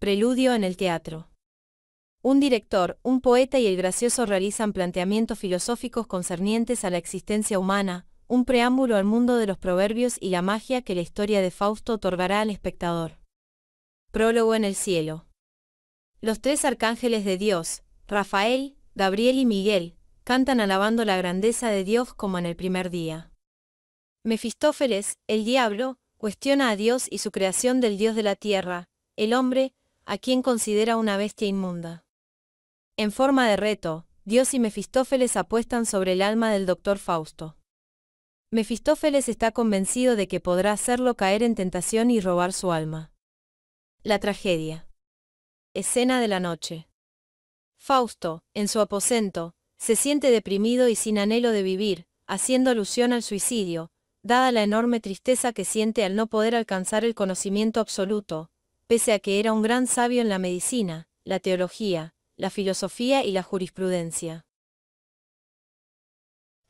Preludio en el teatro. Un director, un poeta y el gracioso realizan planteamientos filosóficos concernientes a la existencia humana, un preámbulo al mundo de los proverbios y la magia que la historia de Fausto otorgará al espectador. Prólogo en el cielo. Los tres arcángeles de Dios, Rafael, Gabriel y Miguel, cantan alabando la grandeza de Dios como en el primer día. Mefistófeles, el diablo, cuestiona a Dios y su creación del Dios de la tierra, el hombre, a quien considera una bestia inmunda. En forma de reto, Dios y Mefistófeles apuestan sobre el alma del doctor Fausto. Mefistófeles está convencido de que podrá hacerlo caer en tentación y robar su alma. La tragedia. Escena de la noche. Fausto, en su aposento, se siente deprimido y sin anhelo de vivir, haciendo alusión al suicidio, dada la enorme tristeza que siente al no poder alcanzar el conocimiento absoluto, pese a que era un gran sabio en la medicina, la teología, la filosofía y la jurisprudencia.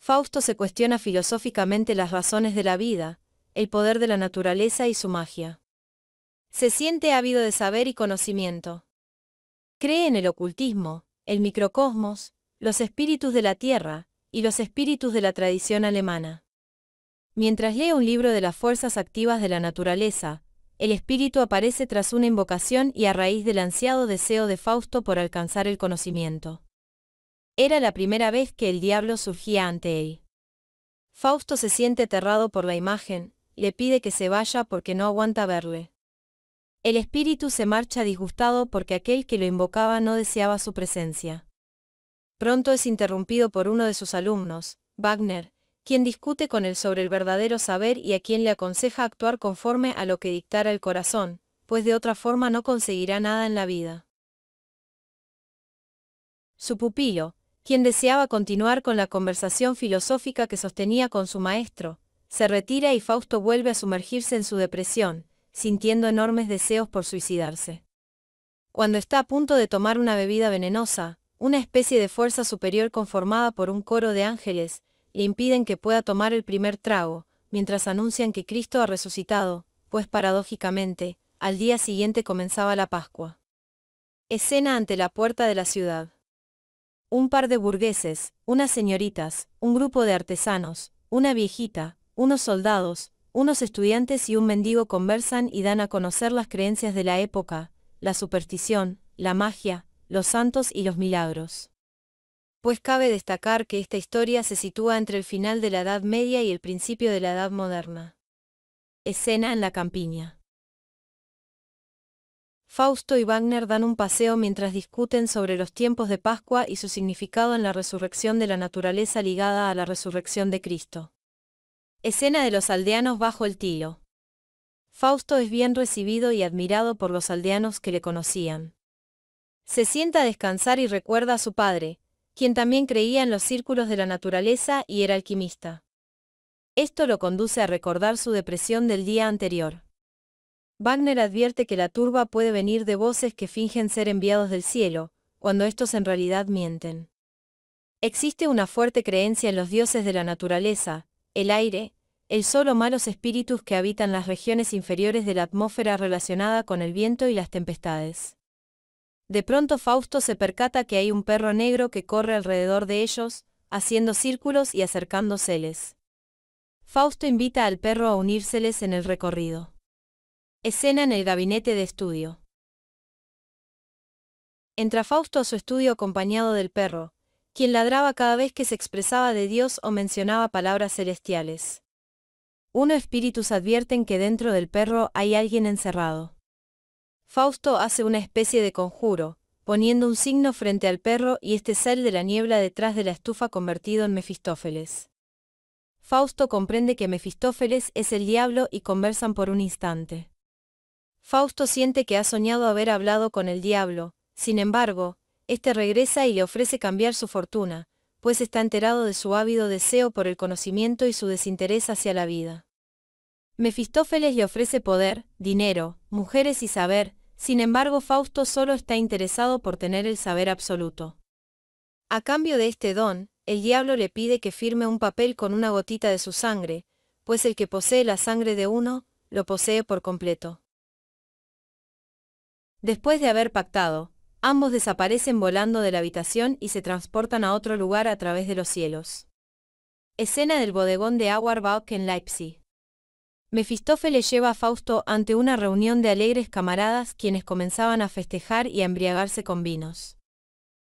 Fausto se cuestiona filosóficamente las razones de la vida, el poder de la naturaleza y su magia. Se siente ávido de saber y conocimiento. Cree en el ocultismo, el microcosmos, los espíritus de la tierra, y los espíritus de la tradición alemana. Mientras lee un libro de las fuerzas activas de la naturaleza, el espíritu aparece tras una invocación y a raíz del ansiado deseo de Fausto por alcanzar el conocimiento. Era la primera vez que el diablo surgía ante él. Fausto se siente aterrado por la imagen, le pide que se vaya porque no aguanta verle. El espíritu se marcha disgustado porque aquel que lo invocaba no deseaba su presencia. Pronto es interrumpido por uno de sus alumnos, Wagner, quien discute con él sobre el verdadero saber y a quien le aconseja actuar conforme a lo que dictara el corazón, pues de otra forma no conseguirá nada en la vida. Su pupilo, quien deseaba continuar con la conversación filosófica que sostenía con su maestro, se retira y Fausto vuelve a sumergirse en su depresión, sintiendo enormes deseos por suicidarse. Cuando está a punto de tomar una bebida venenosa, una especie de fuerza superior conformada por un coro de ángeles, le impiden que pueda tomar el primer trago, mientras anuncian que Cristo ha resucitado, pues paradójicamente, al día siguiente comenzaba la Pascua. Escena ante la puerta de la ciudad. Un par de burgueses, unas señoritas, un grupo de artesanos, una viejita, unos soldados, unos estudiantes y un mendigo conversan y dan a conocer las creencias de la época, la superstición, la magia, los santos y los milagros pues cabe destacar que esta historia se sitúa entre el final de la Edad Media y el principio de la Edad Moderna. Escena en la campiña. Fausto y Wagner dan un paseo mientras discuten sobre los tiempos de Pascua y su significado en la resurrección de la naturaleza ligada a la resurrección de Cristo. Escena de los aldeanos bajo el tío. Fausto es bien recibido y admirado por los aldeanos que le conocían. Se sienta a descansar y recuerda a su padre, quien también creía en los círculos de la naturaleza y era alquimista. Esto lo conduce a recordar su depresión del día anterior. Wagner advierte que la turba puede venir de voces que fingen ser enviados del cielo, cuando estos en realidad mienten. Existe una fuerte creencia en los dioses de la naturaleza, el aire, el sol o malos espíritus que habitan las regiones inferiores de la atmósfera relacionada con el viento y las tempestades. De pronto Fausto se percata que hay un perro negro que corre alrededor de ellos, haciendo círculos y acercándoseles. Fausto invita al perro a unírseles en el recorrido. Escena en el gabinete de estudio. Entra Fausto a su estudio acompañado del perro, quien ladraba cada vez que se expresaba de Dios o mencionaba palabras celestiales. Uno espíritus advierten que dentro del perro hay alguien encerrado. Fausto hace una especie de conjuro, poniendo un signo frente al perro y este sale de la niebla detrás de la estufa convertido en Mefistófeles. Fausto comprende que Mefistófeles es el diablo y conversan por un instante. Fausto siente que ha soñado haber hablado con el diablo, sin embargo, este regresa y le ofrece cambiar su fortuna, pues está enterado de su ávido deseo por el conocimiento y su desinterés hacia la vida. Mefistófeles le ofrece poder, dinero, mujeres y saber, sin embargo Fausto solo está interesado por tener el saber absoluto. A cambio de este don, el diablo le pide que firme un papel con una gotita de su sangre, pues el que posee la sangre de uno, lo posee por completo. Después de haber pactado, ambos desaparecen volando de la habitación y se transportan a otro lugar a través de los cielos. Escena del bodegón de Auerbach en Leipzig. Mefistófeles lleva a Fausto ante una reunión de alegres camaradas quienes comenzaban a festejar y a embriagarse con vinos.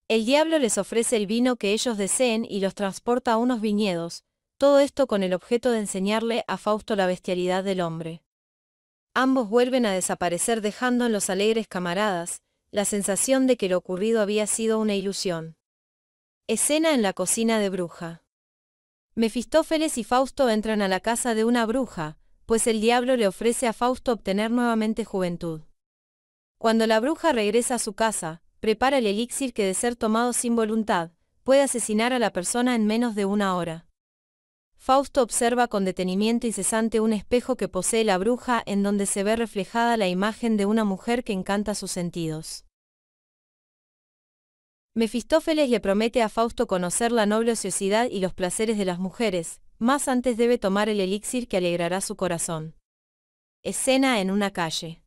El diablo les ofrece el vino que ellos deseen y los transporta a unos viñedos, todo esto con el objeto de enseñarle a Fausto la bestialidad del hombre. Ambos vuelven a desaparecer dejando en los alegres camaradas la sensación de que lo ocurrido había sido una ilusión. Escena en la cocina de bruja. Mefistófeles y Fausto entran a la casa de una bruja, pues el diablo le ofrece a Fausto obtener nuevamente juventud. Cuando la bruja regresa a su casa, prepara el elixir que de ser tomado sin voluntad, puede asesinar a la persona en menos de una hora. Fausto observa con detenimiento incesante un espejo que posee la bruja en donde se ve reflejada la imagen de una mujer que encanta sus sentidos. Mefistófeles le promete a Fausto conocer la noble ociosidad y los placeres de las mujeres, más antes debe tomar el elixir que alegrará su corazón. Escena en una calle.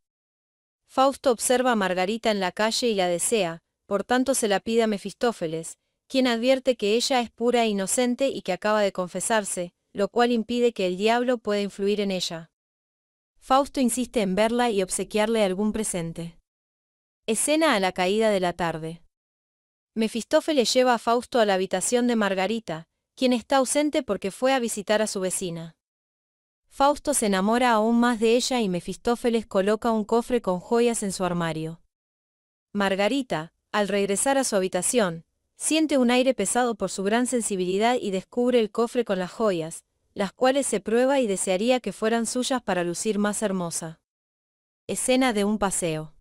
Fausto observa a Margarita en la calle y la desea, por tanto se la pide a Mefistófeles, quien advierte que ella es pura e inocente y que acaba de confesarse, lo cual impide que el diablo pueda influir en ella. Fausto insiste en verla y obsequiarle algún presente. Escena a la caída de la tarde. Mefistófeles lleva a Fausto a la habitación de Margarita, quien está ausente porque fue a visitar a su vecina. Fausto se enamora aún más de ella y Mefistófeles coloca un cofre con joyas en su armario. Margarita, al regresar a su habitación, siente un aire pesado por su gran sensibilidad y descubre el cofre con las joyas, las cuales se prueba y desearía que fueran suyas para lucir más hermosa. Escena de un paseo.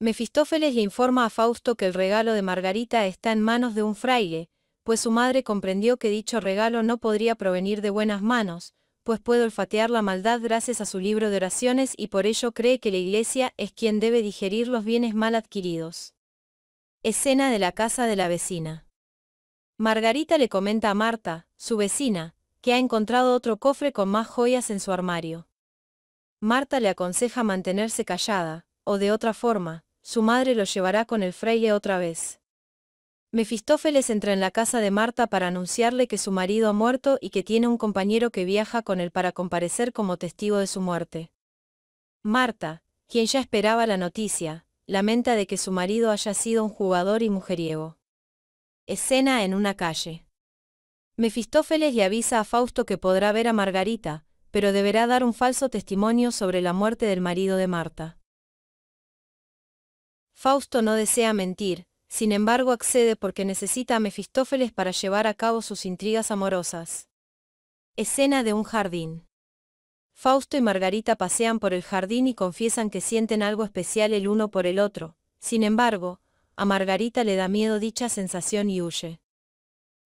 Mefistófeles le informa a Fausto que el regalo de Margarita está en manos de un fraile, pues su madre comprendió que dicho regalo no podría provenir de buenas manos, pues puede olfatear la maldad gracias a su libro de oraciones y por ello cree que la iglesia es quien debe digerir los bienes mal adquiridos. Escena de la casa de la vecina. Margarita le comenta a Marta, su vecina, que ha encontrado otro cofre con más joyas en su armario. Marta le aconseja mantenerse callada, o de otra forma, su madre lo llevará con el fraile otra vez. Mefistófeles entra en la casa de Marta para anunciarle que su marido ha muerto y que tiene un compañero que viaja con él para comparecer como testigo de su muerte. Marta, quien ya esperaba la noticia, lamenta de que su marido haya sido un jugador y mujeriego. Escena en una calle. Mefistófeles le avisa a Fausto que podrá ver a Margarita, pero deberá dar un falso testimonio sobre la muerte del marido de Marta. Fausto no desea mentir, sin embargo accede porque necesita a Mefistófeles para llevar a cabo sus intrigas amorosas. Escena de un jardín. Fausto y Margarita pasean por el jardín y confiesan que sienten algo especial el uno por el otro. Sin embargo, a Margarita le da miedo dicha sensación y huye.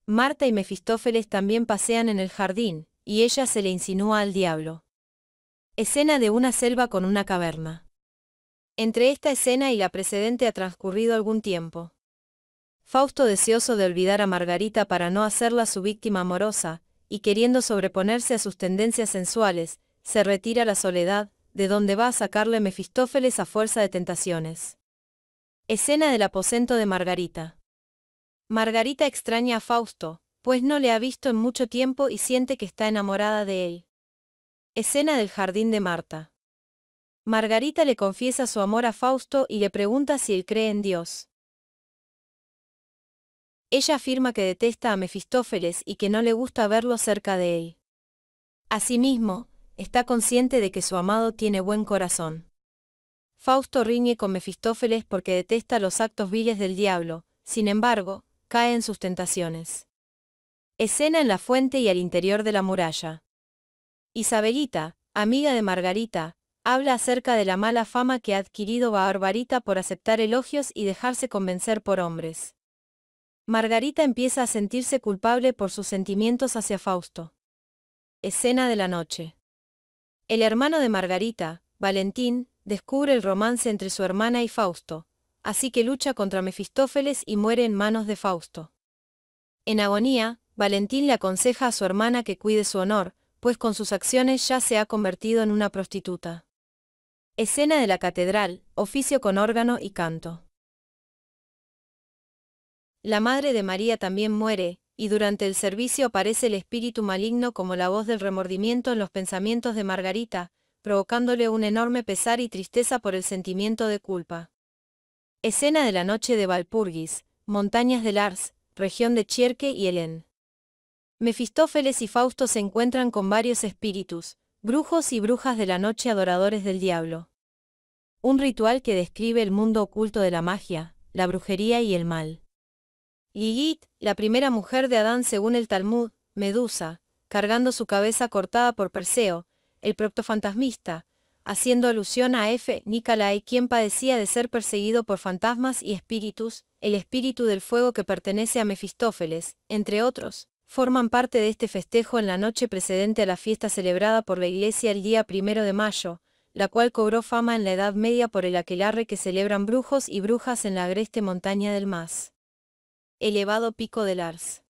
Marta y Mefistófeles también pasean en el jardín, y ella se le insinúa al diablo. Escena de una selva con una caverna. Entre esta escena y la precedente ha transcurrido algún tiempo. Fausto deseoso de olvidar a Margarita para no hacerla su víctima amorosa, y queriendo sobreponerse a sus tendencias sensuales, se retira a la soledad, de donde va a sacarle Mefistófeles a fuerza de tentaciones. Escena del aposento de Margarita. Margarita extraña a Fausto, pues no le ha visto en mucho tiempo y siente que está enamorada de él. Escena del jardín de Marta. Margarita le confiesa su amor a Fausto y le pregunta si él cree en Dios. Ella afirma que detesta a Mefistófeles y que no le gusta verlo cerca de él. Asimismo, está consciente de que su amado tiene buen corazón. Fausto riñe con Mefistófeles porque detesta los actos viles del diablo, sin embargo, cae en sus tentaciones. Escena en la fuente y al interior de la muralla. Isabelita, amiga de Margarita, habla acerca de la mala fama que ha adquirido Barbarita por aceptar elogios y dejarse convencer por hombres. Margarita empieza a sentirse culpable por sus sentimientos hacia Fausto. Escena de la noche. El hermano de Margarita, Valentín, descubre el romance entre su hermana y Fausto, así que lucha contra Mefistófeles y muere en manos de Fausto. En agonía, Valentín le aconseja a su hermana que cuide su honor, pues con sus acciones ya se ha convertido en una prostituta. Escena de la catedral, oficio con órgano y canto. La madre de María también muere, y durante el servicio aparece el espíritu maligno como la voz del remordimiento en los pensamientos de Margarita, provocándole un enorme pesar y tristeza por el sentimiento de culpa. Escena de la noche de Valpurgis, montañas DE LARS, región de Chierque y Elén. Mefistófeles y Fausto se encuentran con varios espíritus, Brujos y brujas de la noche adoradores del diablo. Un ritual que describe el mundo oculto de la magia, la brujería y el mal. Lilith, la primera mujer de Adán según el Talmud, Medusa, cargando su cabeza cortada por Perseo, el proctofantasmista, haciendo alusión a F. Nicolai, quien padecía de ser perseguido por fantasmas y espíritus, el espíritu del fuego que pertenece a Mefistófeles, entre otros forman parte de este festejo en la noche precedente a la fiesta celebrada por la Iglesia el día primero de mayo, la cual cobró fama en la Edad Media por el aquelarre que celebran brujos y brujas en la agreste montaña del Mas. Elevado pico del Lars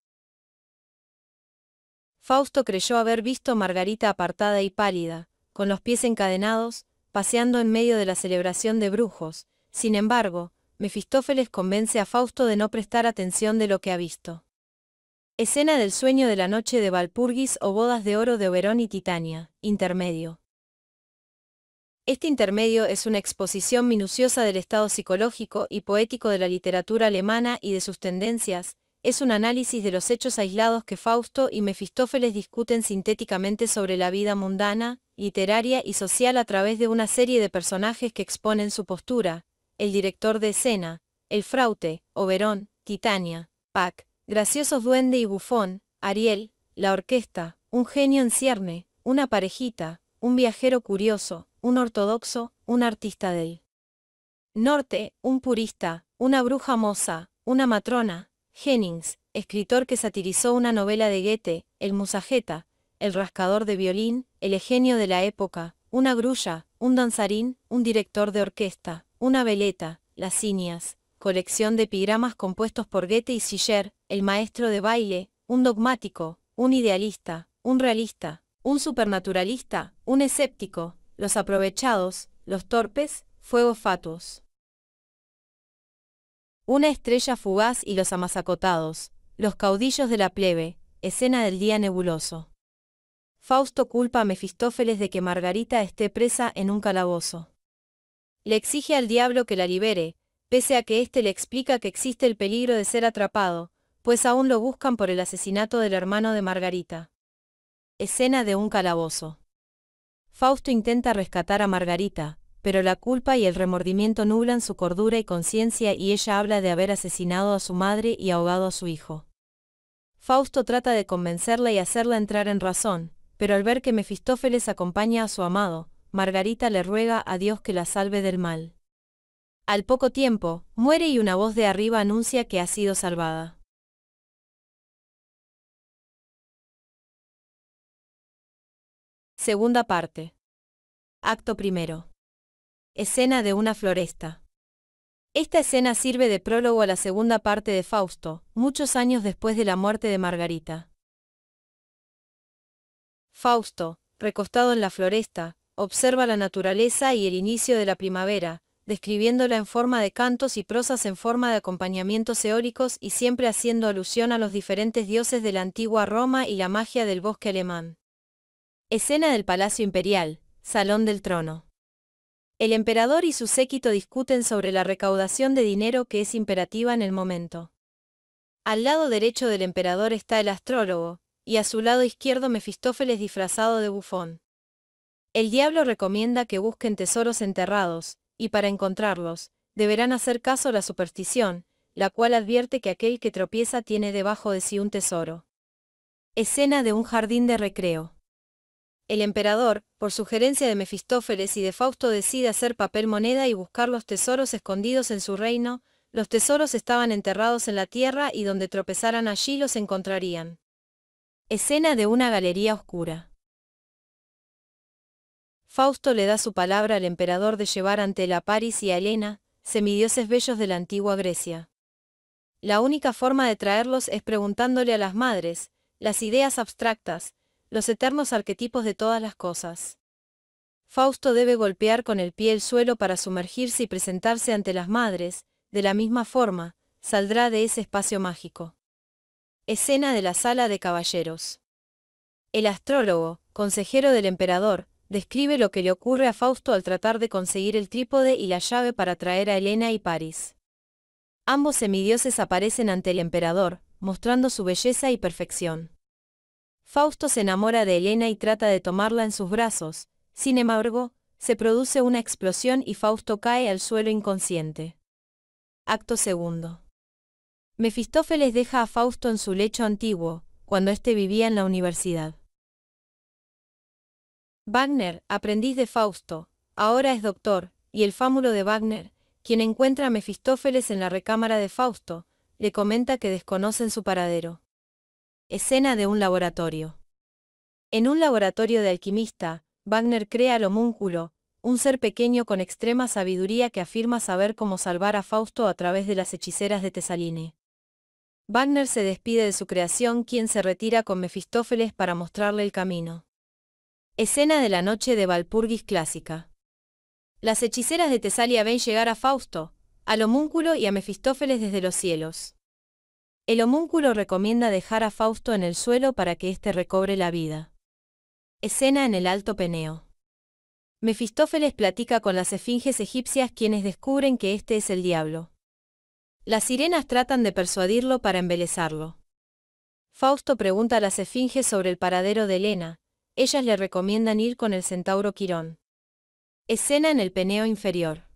Fausto creyó haber visto a Margarita apartada y pálida, con los pies encadenados, paseando en medio de la celebración de brujos. Sin embargo, Mefistófeles convence a Fausto de no prestar atención de lo que ha visto. Escena del sueño de la noche de Valpurgis o bodas de oro de Oberón y Titania, intermedio. Este intermedio es una exposición minuciosa del estado psicológico y poético de la literatura alemana y de sus tendencias, es un análisis de los hechos aislados que Fausto y Mefistófeles discuten sintéticamente sobre la vida mundana, literaria y social a través de una serie de personajes que exponen su postura, el director de escena, el fraute, Oberón, Titania, Pac, Graciosos duende y bufón, Ariel, la orquesta, un genio en cierne, una parejita, un viajero curioso, un ortodoxo, un artista del norte, un purista, una bruja moza, una matrona, Jennings, escritor que satirizó una novela de Goethe, el musajeta, el rascador de violín, el genio de la época, una grulla, un danzarín, un director de orquesta, una veleta, las ciñas, colección de epigramas compuestos por Goethe y Siller, el maestro de baile, un dogmático, un idealista, un realista, un supernaturalista, un escéptico, los aprovechados, los torpes, fuegos fatuos. Una estrella fugaz y los amasacotados, los caudillos de la plebe, escena del día nebuloso. Fausto culpa a Mefistófeles de que Margarita esté presa en un calabozo. Le exige al diablo que la libere, pese a que éste le explica que existe el peligro de ser atrapado, pues aún lo buscan por el asesinato del hermano de Margarita. Escena de un calabozo. Fausto intenta rescatar a Margarita, pero la culpa y el remordimiento nublan su cordura y conciencia y ella habla de haber asesinado a su madre y ahogado a su hijo. Fausto trata de convencerla y hacerla entrar en razón, pero al ver que Mefistófeles acompaña a su amado, Margarita le ruega a Dios que la salve del mal. Al poco tiempo, muere y una voz de arriba anuncia que ha sido salvada. Segunda parte. Acto primero. Escena de una floresta. Esta escena sirve de prólogo a la segunda parte de Fausto, muchos años después de la muerte de Margarita. Fausto, recostado en la floresta, observa la naturaleza y el inicio de la primavera, describiéndola en forma de cantos y prosas en forma de acompañamientos eólicos y siempre haciendo alusión a los diferentes dioses de la antigua Roma y la magia del bosque alemán. Escena del Palacio Imperial, Salón del Trono. El emperador y su séquito discuten sobre la recaudación de dinero que es imperativa en el momento. Al lado derecho del emperador está el astrólogo, y a su lado izquierdo Mefistófeles disfrazado de bufón. El diablo recomienda que busquen tesoros enterrados, y para encontrarlos, deberán hacer caso a la superstición, la cual advierte que aquel que tropieza tiene debajo de sí un tesoro. Escena de un jardín de recreo el emperador, por sugerencia de Mefistófeles y de Fausto, decide hacer papel moneda y buscar los tesoros escondidos en su reino, los tesoros estaban enterrados en la tierra y donde tropezaran allí los encontrarían. Escena de una galería oscura. Fausto le da su palabra al emperador de llevar ante la Paris y a Helena, semidioses bellos de la antigua Grecia. La única forma de traerlos es preguntándole a las madres, las ideas abstractas, los eternos arquetipos de todas las cosas. Fausto debe golpear con el pie el suelo para sumergirse y presentarse ante las madres, de la misma forma, saldrá de ese espacio mágico. Escena de la sala de caballeros. El astrólogo, consejero del emperador, describe lo que le ocurre a Fausto al tratar de conseguir el trípode y la llave para traer a Elena y París. Ambos semidioses aparecen ante el emperador, mostrando su belleza y perfección. Fausto se enamora de Elena y trata de tomarla en sus brazos, sin embargo, se produce una explosión y Fausto cae al suelo inconsciente. Acto segundo. Mefistófeles deja a Fausto en su lecho antiguo, cuando éste vivía en la universidad. Wagner, aprendiz de Fausto, ahora es doctor, y el fámulo de Wagner, quien encuentra a Mefistófeles en la recámara de Fausto, le comenta que desconocen su paradero. Escena de un laboratorio. En un laboratorio de alquimista, Wagner crea al homúnculo, un ser pequeño con extrema sabiduría que afirma saber cómo salvar a Fausto a través de las hechiceras de Tesaline. Wagner se despide de su creación quien se retira con Mefistófeles para mostrarle el camino. Escena de la noche de Valpurgis clásica. Las hechiceras de Tesalia ven llegar a Fausto, al homúnculo y a Mefistófeles desde los cielos. El homúnculo recomienda dejar a Fausto en el suelo para que éste recobre la vida. Escena en el Alto Peneo. Mefistófeles platica con las esfinges egipcias quienes descubren que este es el diablo. Las sirenas tratan de persuadirlo para embelezarlo. Fausto pregunta a las esfinges sobre el paradero de Elena. ellas le recomiendan ir con el centauro Quirón. Escena en el Peneo inferior.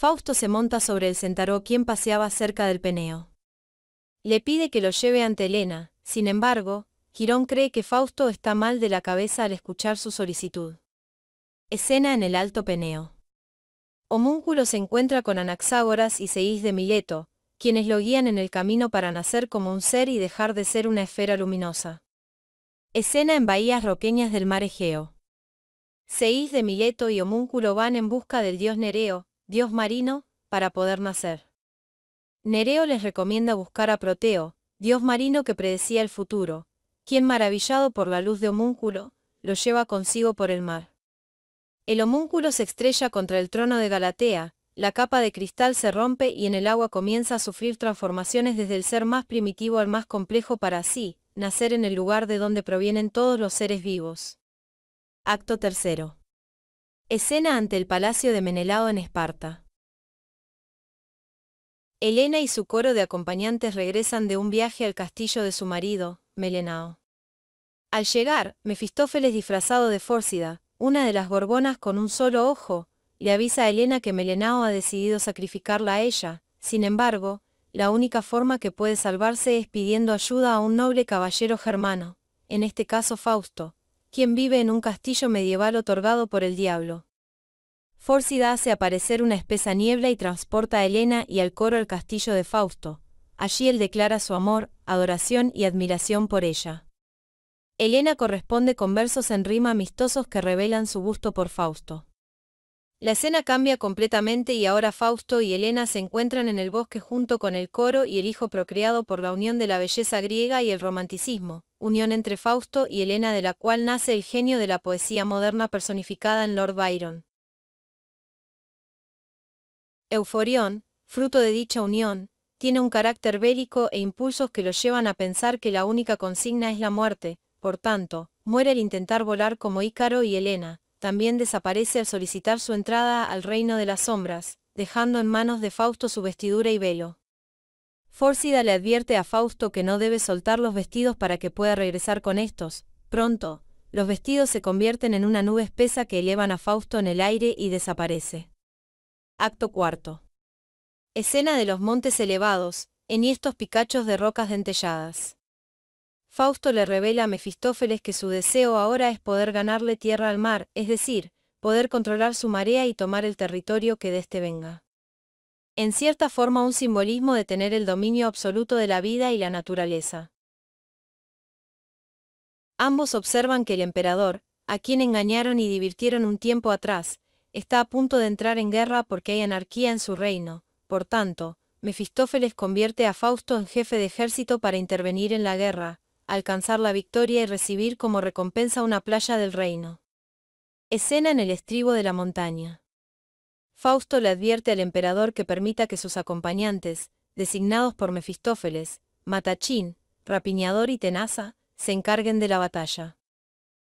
Fausto se monta sobre el centaró quien paseaba cerca del peneo. Le pide que lo lleve ante Elena, sin embargo, Girón cree que Fausto está mal de la cabeza al escuchar su solicitud. Escena en el alto peneo. Homúnculo se encuentra con Anaxágoras y Seís de Mileto, quienes lo guían en el camino para nacer como un ser y dejar de ser una esfera luminosa. Escena en bahías roqueñas del mar Egeo. Seís de Mileto y Homúnculo van en busca del dios Nereo, dios marino, para poder nacer. Nereo les recomienda buscar a Proteo, dios marino que predecía el futuro, quien maravillado por la luz de homúnculo, lo lleva consigo por el mar. El homúnculo se estrella contra el trono de Galatea, la capa de cristal se rompe y en el agua comienza a sufrir transformaciones desde el ser más primitivo al más complejo para así, nacer en el lugar de donde provienen todos los seres vivos. Acto tercero. Escena ante el palacio de Menelao en Esparta. Elena y su coro de acompañantes regresan de un viaje al castillo de su marido, Melenao. Al llegar, Mefistófeles disfrazado de fórcida, una de las Gorgonas con un solo ojo, le avisa a Elena que Melenao ha decidido sacrificarla a ella, sin embargo, la única forma que puede salvarse es pidiendo ayuda a un noble caballero germano, en este caso Fausto, quien vive en un castillo medieval otorgado por el diablo. Fórcida hace aparecer una espesa niebla y transporta a Elena y al coro al castillo de Fausto. Allí él declara su amor, adoración y admiración por ella. Elena corresponde con versos en rima amistosos que revelan su gusto por Fausto. La escena cambia completamente y ahora Fausto y Elena se encuentran en el bosque junto con el coro y el hijo procreado por la unión de la belleza griega y el romanticismo, unión entre Fausto y Elena de la cual nace el genio de la poesía moderna personificada en Lord Byron. Euforión, fruto de dicha unión, tiene un carácter bélico e impulsos que lo llevan a pensar que la única consigna es la muerte, por tanto, muere al intentar volar como Ícaro y Elena, también desaparece al solicitar su entrada al reino de las sombras, dejando en manos de Fausto su vestidura y velo. Fórsida le advierte a Fausto que no debe soltar los vestidos para que pueda regresar con estos. Pronto, los vestidos se convierten en una nube espesa que elevan a Fausto en el aire y desaparece. Acto cuarto. Escena de los montes elevados, en estos picachos de rocas dentelladas. Fausto le revela a Mefistófeles que su deseo ahora es poder ganarle tierra al mar, es decir, poder controlar su marea y tomar el territorio que de este venga en cierta forma un simbolismo de tener el dominio absoluto de la vida y la naturaleza. Ambos observan que el emperador, a quien engañaron y divirtieron un tiempo atrás, está a punto de entrar en guerra porque hay anarquía en su reino, por tanto, Mefistófeles convierte a Fausto en jefe de ejército para intervenir en la guerra, alcanzar la victoria y recibir como recompensa una playa del reino. Escena en el estribo de la montaña. Fausto le advierte al emperador que permita que sus acompañantes, designados por Mefistófeles, Matachín, Rapiñador y Tenaza, se encarguen de la batalla.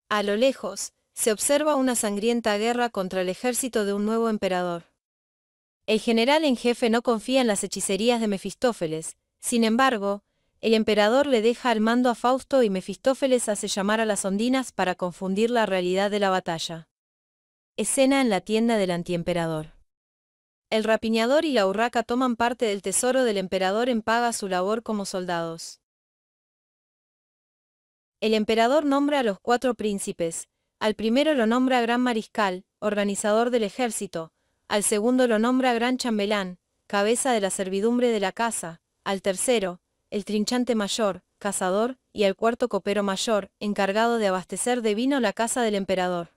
A lo lejos, se observa una sangrienta guerra contra el ejército de un nuevo emperador. El general en jefe no confía en las hechicerías de Mefistófeles, sin embargo, el emperador le deja al mando a Fausto y Mefistófeles hace llamar a las ondinas para confundir la realidad de la batalla. Escena en la tienda del antiemperador. El rapiñador y la urraca toman parte del tesoro del emperador en paga su labor como soldados. El emperador nombra a los cuatro príncipes, al primero lo nombra gran mariscal, organizador del ejército, al segundo lo nombra gran chambelán, cabeza de la servidumbre de la casa, al tercero, el trinchante mayor, cazador, y al cuarto copero mayor, encargado de abastecer de vino la casa del emperador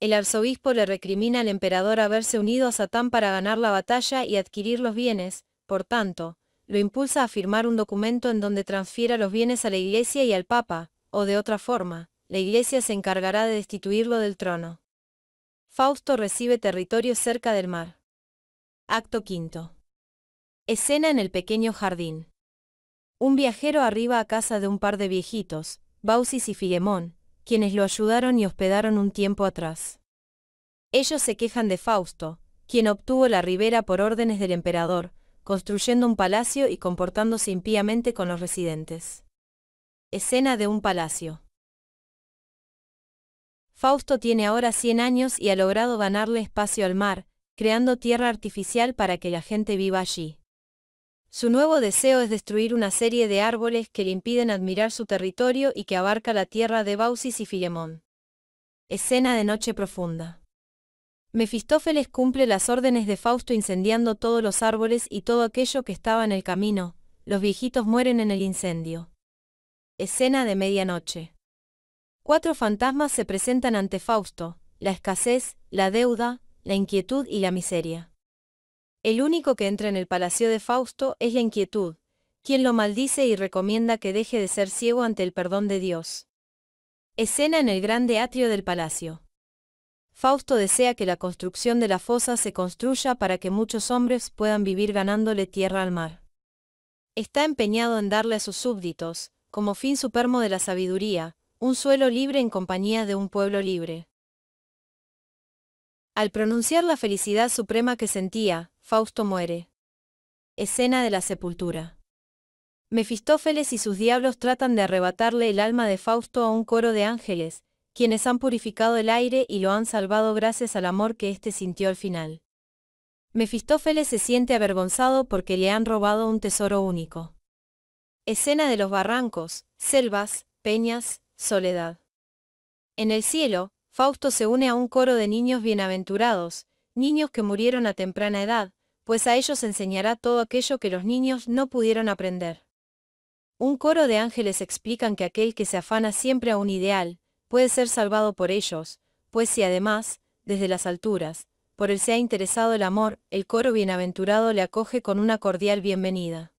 el arzobispo le recrimina al emperador haberse unido a Satán para ganar la batalla y adquirir los bienes, por tanto, lo impulsa a firmar un documento en donde transfiera los bienes a la Iglesia y al Papa, o de otra forma, la Iglesia se encargará de destituirlo del trono. Fausto recibe territorio cerca del mar. Acto V. Escena en el pequeño jardín. Un viajero arriba a casa de un par de viejitos, Bausis y Figemón, quienes lo ayudaron y hospedaron un tiempo atrás. Ellos se quejan de Fausto, quien obtuvo la ribera por órdenes del emperador, construyendo un palacio y comportándose impíamente con los residentes. Escena de un palacio. Fausto tiene ahora 100 años y ha logrado ganarle espacio al mar, creando tierra artificial para que la gente viva allí. Su nuevo deseo es destruir una serie de árboles que le impiden admirar su territorio y que abarca la tierra de Bausis y Filemón. Escena de noche profunda. Mefistófeles cumple las órdenes de Fausto incendiando todos los árboles y todo aquello que estaba en el camino, los viejitos mueren en el incendio. Escena de medianoche. Cuatro fantasmas se presentan ante Fausto, la escasez, la deuda, la inquietud y la miseria. El único que entra en el palacio de Fausto es la inquietud, quien lo maldice y recomienda que deje de ser ciego ante el perdón de Dios. Escena en el grande atrio del palacio. Fausto desea que la construcción de la fosa se construya para que muchos hombres puedan vivir ganándole tierra al mar. Está empeñado en darle a sus súbditos, como fin supermo de la sabiduría, un suelo libre en compañía de un pueblo libre. Al pronunciar la felicidad suprema que sentía, Fausto muere. Escena de la sepultura. Mefistófeles y sus diablos tratan de arrebatarle el alma de Fausto a un coro de ángeles, quienes han purificado el aire y lo han salvado gracias al amor que éste sintió al final. Mefistófeles se siente avergonzado porque le han robado un tesoro único. Escena de los barrancos, selvas, peñas, soledad. En el cielo, Fausto se une a un coro de niños bienaventurados, niños que murieron a temprana edad, pues a ellos enseñará todo aquello que los niños no pudieron aprender. Un coro de ángeles explican que aquel que se afana siempre a un ideal, puede ser salvado por ellos, pues si además, desde las alturas, por él se ha interesado el amor, el coro bienaventurado le acoge con una cordial bienvenida.